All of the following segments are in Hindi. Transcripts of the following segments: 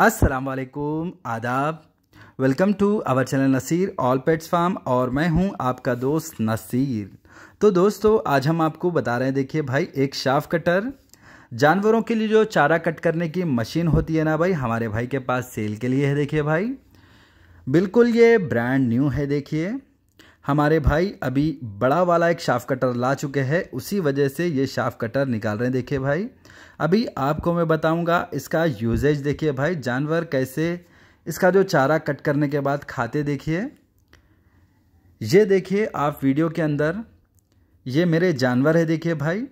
असलकुम आदाब welcome to our channel Naseer all pets farm और मैं हूं आपका दोस्त नसीर तो दोस्तों आज हम आपको बता रहे हैं देखिए भाई एक शाफ कटर जानवरों के लिए जो चारा कट करने की मशीन होती है ना भाई हमारे भाई के पास सेल के लिए है देखिए भाई बिल्कुल ये ब्रांड न्यू है देखिए हमारे भाई अभी बड़ा वाला एक शाफ कटर ला चुके हैं उसी वजह से ये शाफ कटर निकाल रहे हैं देखिए भाई अभी आपको मैं बताऊंगा इसका यूजेज देखिए भाई जानवर कैसे इसका जो चारा कट करने के बाद खाते देखिए ये देखिए आप वीडियो के अंदर ये मेरे जानवर है देखिए भाई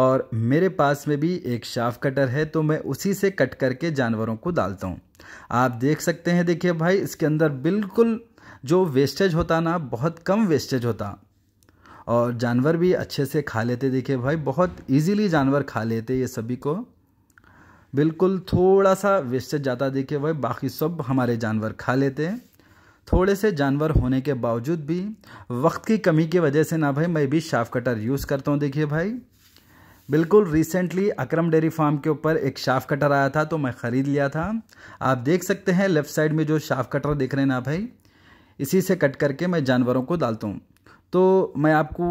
और मेरे पास में भी एक शाफ कटर है तो मैं उसी से कट करके जानवरों को डालता हूँ आप देख सकते हैं देखिए भाई इसके अंदर बिल्कुल जो वेस्टेज होता ना बहुत कम वेस्टेज होता और जानवर भी अच्छे से खा लेते देखिए भाई बहुत इजीली जानवर खा लेते ये सभी को बिल्कुल थोड़ा सा वेस्टेज जाता देखिए भाई बाकी सब हमारे जानवर खा लेते थोड़े से जानवर होने के बावजूद भी वक्त की कमी की वजह से ना भाई मैं भी शाफ कटर यूज़ करता हूँ देखिए भाई बिल्कुल रिसेंटली अक्रम डेयरी फार्म के ऊपर एक शाफ कटर आया था तो मैं ख़रीद लिया था आप देख सकते हैं लेफ़्ट साइड में जो शाफ कटर देख रहे हैं ना भाई इसी से कट करके मैं जानवरों को डालता हूँ तो मैं आपको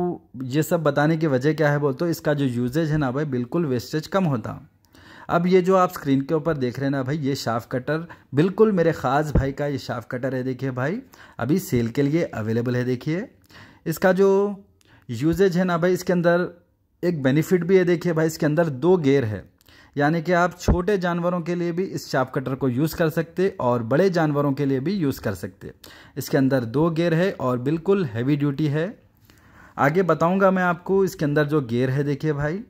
ये सब बताने की वजह क्या है बोल तो इसका जो यूजेज है ना भाई बिल्कुल वेस्टेज कम होता अब ये जो आप स्क्रीन के ऊपर देख रहे हैं ना भाई ये शाफ कटर बिल्कुल मेरे ख़ास भाई का ये शाफ कटर है देखिए भाई अभी सेल के लिए अवेलेबल है देखिए इसका जो यूजेज है ना भाई इसके अंदर एक बेनिफिट भी है देखिए भाई इसके अंदर दो गेयर है यानी कि आप छोटे जानवरों के लिए भी इस चाप कटर को यूज़ कर सकते और बड़े जानवरों के लिए भी यूज़ कर सकते इसके अंदर दो गेयर है और बिल्कुल हैवी ड्यूटी है आगे बताऊंगा मैं आपको इसके अंदर जो गेयर है देखिए भाई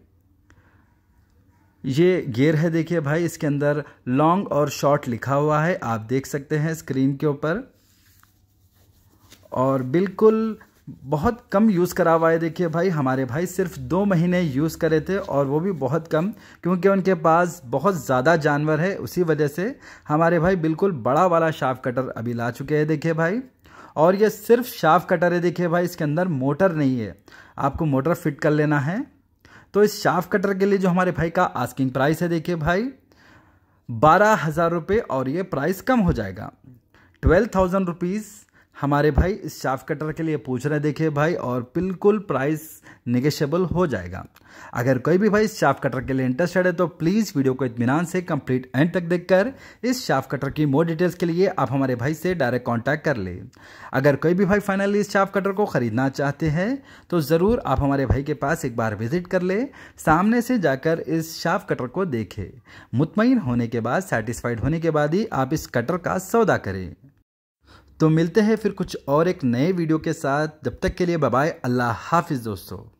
ये गेयर है देखिए भाई इसके अंदर लॉन्ग और शॉर्ट लिखा हुआ है आप देख सकते हैं स्क्रीन के ऊपर और बिल्कुल बहुत कम यूज़ करा हुआ है देखिए भाई हमारे भाई सिर्फ दो महीने यूज़ करे थे और वो भी बहुत कम क्योंकि उनके पास बहुत ज़्यादा जानवर है उसी वजह से हमारे भाई बिल्कुल बड़ा वाला शाफ कटर अभी ला चुके हैं देखिए भाई और ये सिर्फ शाफ कटर है देखिए भाई इसके अंदर मोटर नहीं है आपको मोटर फिट कर लेना है तो इस शाफ कटर के लिए जो हमारे भाई का आस्किंग प्राइस है देखिए भाई बारह हज़ार रुपये और ये प्राइस कम हो जाएगा ट्वेल्व थाउजेंड रुपीज़ हमारे भाई इस शाफ कटर के लिए पूछ रहे देखिए भाई और बिल्कुल प्राइस निगेशियबल हो जाएगा अगर कोई भी भाई इस शाफ कटर के लिए इंटरेस्टेड है तो प्लीज़ वीडियो को इतमान से कंप्लीट एंड तक देखकर इस शाफ कटर की मोर डिटेल्स के लिए आप हमारे भाई से डायरेक्ट कॉन्टैक्ट कर ले अगर कोई भी भाई फाइनली इस शाफ कटर को ख़रीदना चाहते हैं तो ज़रूर आप हमारे भाई के पास एक बार विजिट कर ले सामने से जाकर इस शाफ कटर को देखें मुतमिन होने के बाद सेटिस्फाइड होने के बाद ही आप इस कटर का सौदा करें तो मिलते हैं फिर कुछ और एक नए वीडियो के साथ जब तक के लिए बाय अल्लाह हाफिज़ दोस्तों